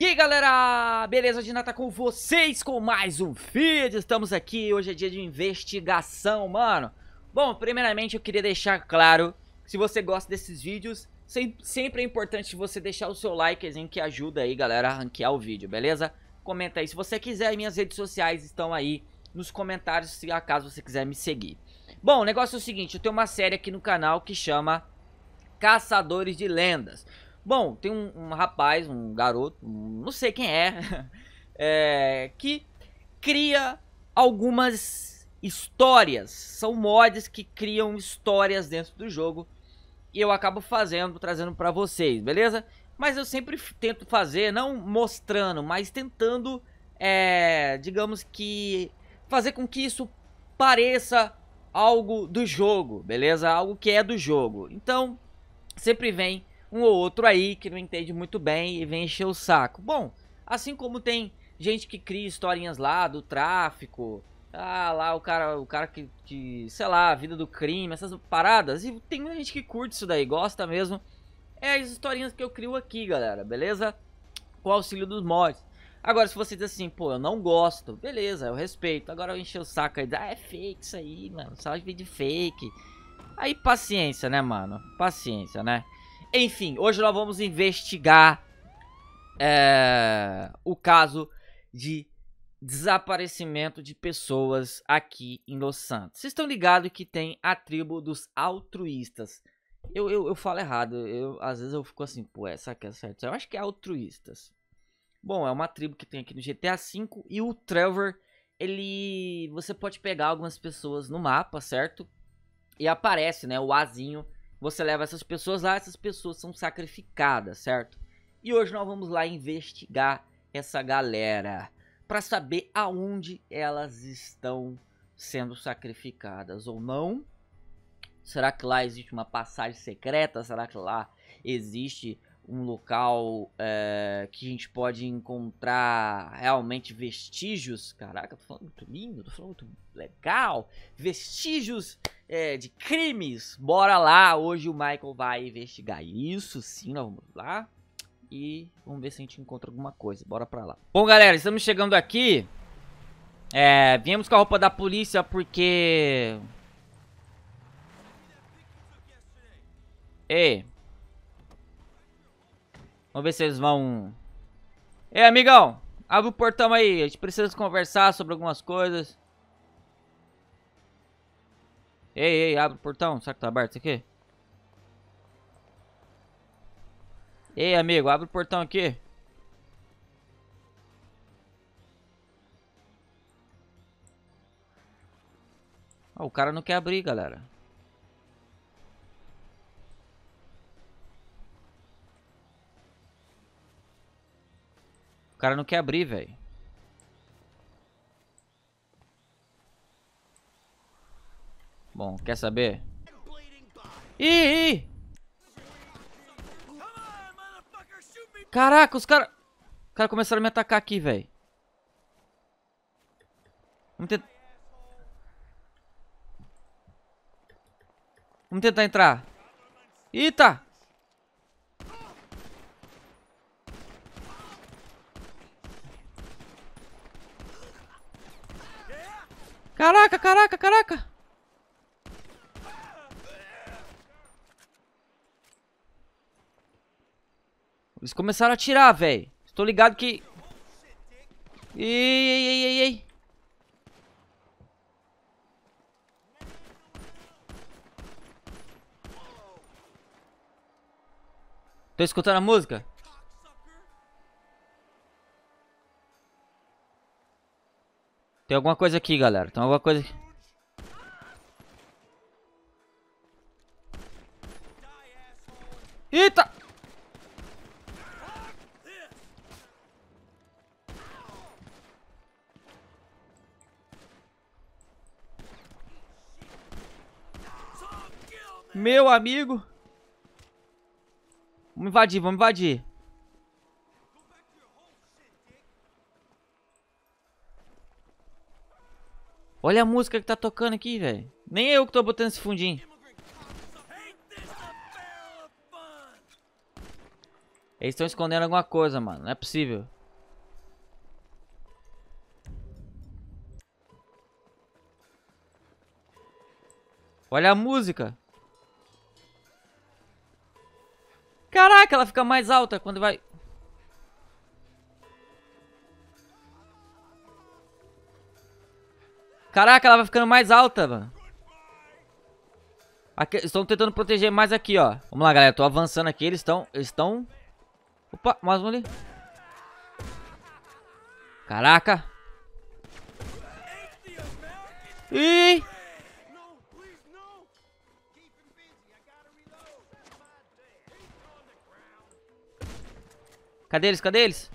E aí galera, beleza? De nada tá com vocês com mais um vídeo. Estamos aqui, hoje é dia de investigação, mano. Bom, primeiramente eu queria deixar claro se você gosta desses vídeos, sempre é importante você deixar o seu likezinho que ajuda aí, galera, a ranquear o vídeo, beleza? Comenta aí se você quiser, minhas redes sociais estão aí nos comentários se acaso você quiser me seguir. Bom, o negócio é o seguinte, eu tenho uma série aqui no canal que chama Caçadores de Lendas. Bom, tem um, um rapaz, um garoto, um, não sei quem é, é, que cria algumas histórias. São mods que criam histórias dentro do jogo e eu acabo fazendo, trazendo para vocês, beleza? Mas eu sempre tento fazer, não mostrando, mas tentando, é, digamos que, fazer com que isso pareça algo do jogo, beleza? Algo que é do jogo. Então, sempre vem um ou outro aí que não entende muito bem e vem encher o saco. Bom, assim como tem gente que cria historinhas lá do tráfico, ah, lá o cara, o cara que, que, sei lá, a vida do crime, essas paradas. E tem muita gente que curte isso daí, gosta mesmo. É as historinhas que eu crio aqui, galera, beleza? Com o auxílio dos mods. Agora, se você diz assim, pô, eu não gosto, beleza, eu respeito. Agora eu encher o saco aí, ah, é fake isso aí, mano, só de fake. Aí paciência, né, mano? Paciência, né? Enfim, hoje nós vamos investigar é, o caso de desaparecimento de pessoas aqui em Los Santos. Vocês estão ligados que tem a tribo dos altruístas. Eu, eu, eu falo errado, eu, às vezes eu fico assim, pô, essa que é certa. Eu acho que é altruístas. Bom, é uma tribo que tem aqui no GTA V e o Trevor, ele... Você pode pegar algumas pessoas no mapa, certo? E aparece, né, o Azinho você leva essas pessoas lá, essas pessoas são sacrificadas, certo? E hoje nós vamos lá investigar essa galera para saber aonde elas estão sendo sacrificadas ou não. Será que lá existe uma passagem secreta? Será que lá existe um local é, que a gente pode encontrar realmente vestígios. Caraca, tô falando muito lindo, tô falando muito legal. Vestígios é, de crimes. Bora lá, hoje o Michael vai investigar isso, sim, nós vamos lá. E vamos ver se a gente encontra alguma coisa, bora pra lá. Bom, galera, estamos chegando aqui. É, viemos com a roupa da polícia porque... Ei. Vamos ver se eles vão... Ei, amigão, abre o portão aí, a gente precisa conversar sobre algumas coisas. Ei, ei, abre o portão. Será que tá aberto isso aqui? Ei, amigo, abre o portão aqui. Oh, o cara não quer abrir, galera. O cara não quer abrir, velho. Bom, quer saber? Ih! ih. Caraca, os caras... Os caras começaram a me atacar aqui, velho. Vamos tentar... Vamos tentar entrar. Eita! Caraca, caraca, caraca! Eles começaram a atirar, velho. Estou ligado que... Ei, ei, ei, ei, ei. Tô escutando a música? Tem alguma coisa aqui, galera. Tem alguma coisa aqui. Eita! Meu amigo. Vamos invadir, vamos invadir. Olha a música que tá tocando aqui, velho. Nem eu que tô botando esse fundinho. Eles estão escondendo alguma coisa, mano. Não é possível. Olha a música. Caraca, ela fica mais alta quando vai... Caraca, ela vai ficando mais alta, mano. Aqui, estão tentando proteger mais aqui, ó. Vamos lá, galera. Tô avançando aqui. Eles estão... Eles estão... Opa, mais um ali. Caraca. Ih! Cadê eles? Cadê eles?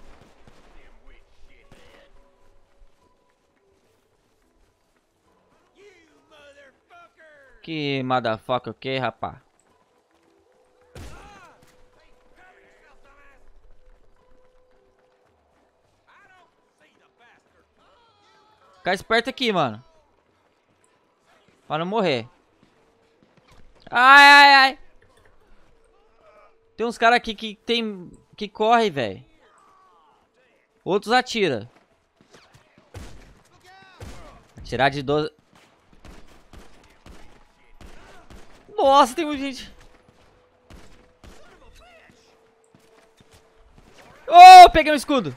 Que motherfucker que, é, rapá? Ficar esperto aqui, mano. Pra não morrer. Ai, ai, ai. Tem uns caras aqui que tem que corre, velho. Outros atira. Tirar de 12... Nossa, tem muita gente... Oh, peguei um escudo.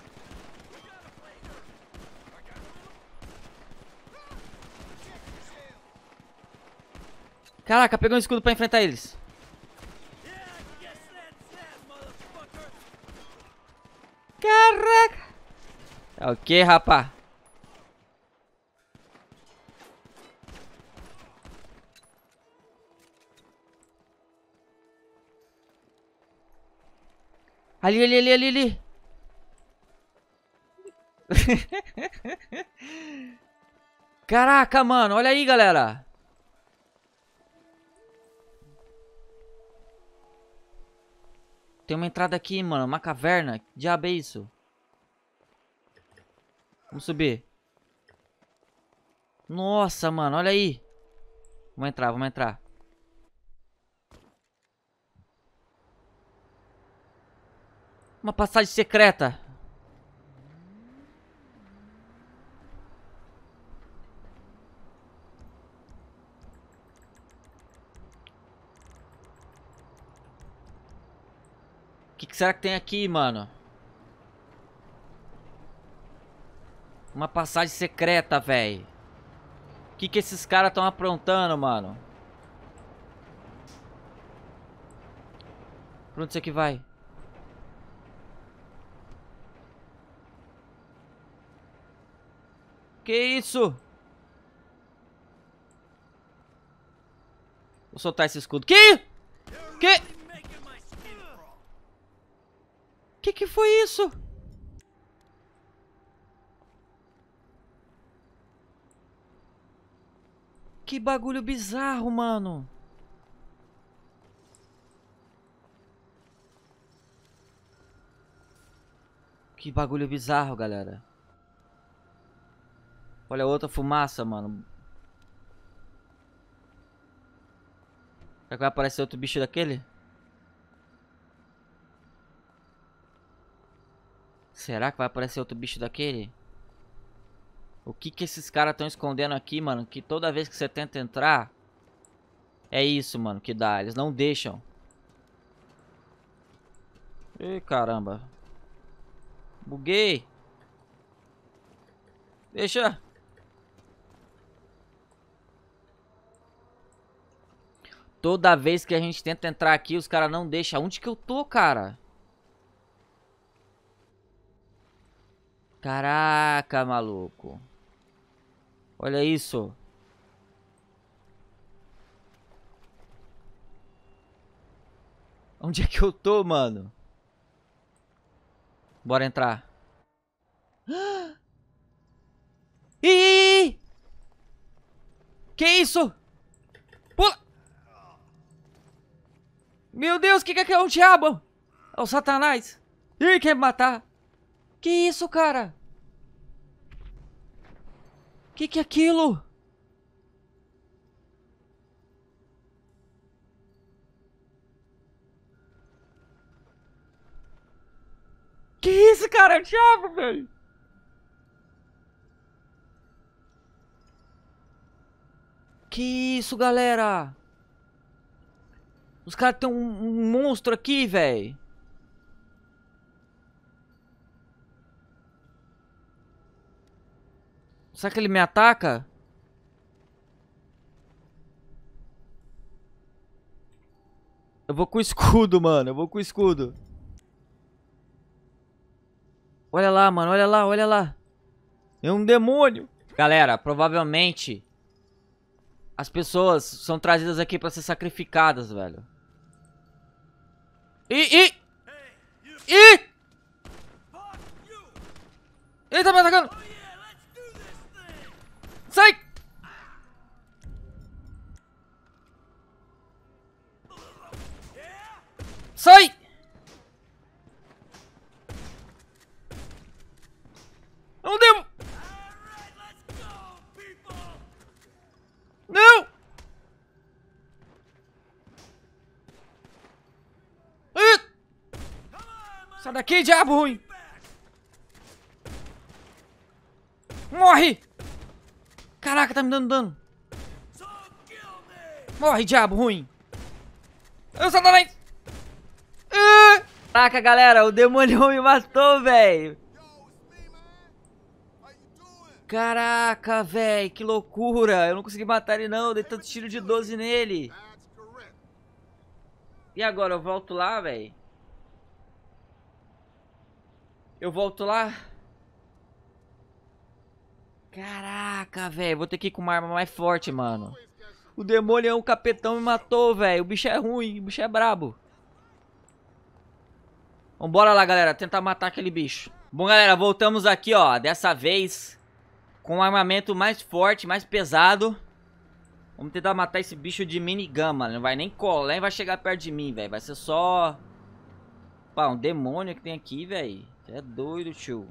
Caraca, peguei um escudo pra enfrentar eles. Caraca! É o que, rapá? Ali, ali, ali, ali, ali. Caraca, mano. Olha aí, galera. Tem uma entrada aqui, mano. Uma caverna. Que diabo é isso? Vamos subir. Nossa, mano, olha aí. Vamos entrar, vamos entrar. Uma passagem secreta. O que, que será que tem aqui, mano? Uma passagem secreta, velho. O que, que esses caras estão aprontando, mano? Pra onde isso aqui vai? Que isso? Vou soltar esse escudo. Que? Que? Que que foi isso? que bagulho bizarro, mano. Que bagulho bizarro, galera. Olha a outra fumaça, mano. Será que vai aparecer outro bicho daquele? Será que vai aparecer outro bicho daquele? O que que esses caras estão escondendo aqui, mano? Que toda vez que você tenta entrar... É isso, mano, que dá. Eles não deixam. Ih, caramba. Buguei. Deixa. Toda vez que a gente tenta entrar aqui, os caras não deixam. Onde que eu tô, cara? Caraca, maluco. Olha isso. Onde é que eu tô, mano? Bora entrar. Ih! Que isso? Pula! Meu Deus, que que é o é diabo? É o satanás. Ih, quer me matar. Que isso, cara? Que que é aquilo? Que isso, cara? É o diabo, velho! Que isso, galera? Os caras tem um, um monstro aqui, velho. Será que ele me ataca? Eu vou com o escudo, mano. Eu vou com o escudo. Olha lá, mano. Olha lá, olha lá. É um demônio. Galera, provavelmente... As pessoas são trazidas aqui pra ser sacrificadas, velho. Ih, ih! Ih! Ele tá me atacando! Sai daqui, diabo ruim! Morre! Caraca, tá me dando dano. Morre, diabo ruim. Eu, Satanás! Uh! Ah! Caraca, galera, o demônio me matou, velho. Caraca, velho, que loucura. Eu não consegui matar ele, não. dei tanto tiro de 12 nele. E agora, eu volto lá, velho? Eu volto lá. Caraca, velho. Vou ter que ir com uma arma mais forte, mano. O demônio é um capetão me matou, velho. O bicho é ruim, o bicho é brabo. Vambora lá, galera. Tentar matar aquele bicho. Bom, galera, voltamos aqui, ó. Dessa vez, com um armamento mais forte, mais pesado. Vamos tentar matar esse bicho de minigun, mano. Não vai nem colar, nem vai chegar perto de mim, velho. Vai ser só... Pá, um demônio que tem aqui, velho. Você é doido, tio.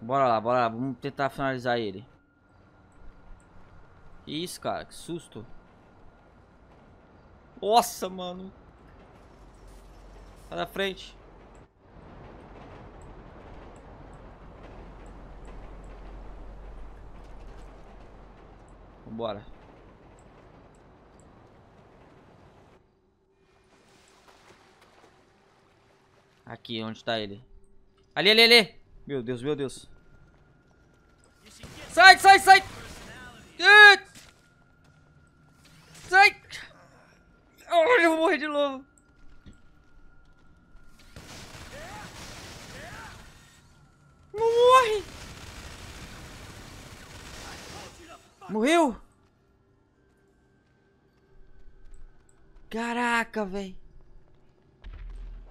Bora lá, bora lá. Vamos tentar finalizar ele. Que isso, cara? Que susto. Nossa, mano. Sai tá da frente. Vambora. Aqui, onde tá ele. Ali, ali, ali. Meu Deus, meu Deus. Sai, sai, sai. Sai. Oh, eu vou morrer de novo. morre. Morreu. Caraca, velho.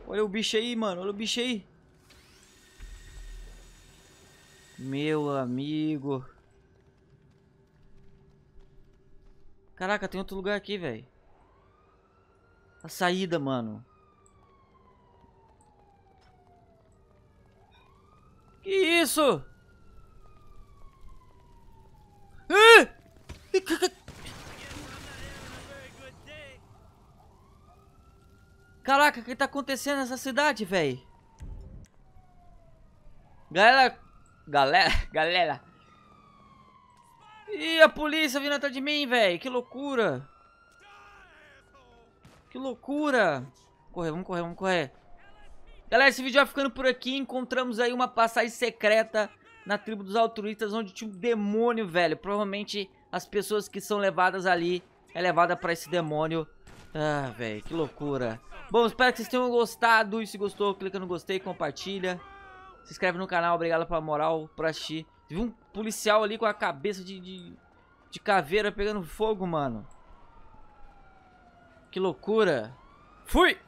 Olha o bicho aí, mano. Olha o bicho aí. Meu amigo. Caraca, tem outro lugar aqui, velho. A saída, mano. Que isso? Caraca, o que tá acontecendo nessa cidade, velho? Galera... Galera... Galera... Ih, a polícia vindo atrás de mim, velho. Que loucura. Que loucura. Correr, vamos correr, vamos correr. Galera, esse vídeo vai ficando por aqui. Encontramos aí uma passagem secreta na tribo dos altruístas, onde tinha um demônio, velho. Provavelmente as pessoas que são levadas ali é levada pra esse demônio. Ah, velho, que loucura. Bom, espero que vocês tenham gostado. E se gostou, clica no gostei, compartilha. Se inscreve no canal, obrigado pela moral, por assistir. Teve um policial ali com a cabeça de, de, de caveira pegando fogo, mano. Que loucura. Fui!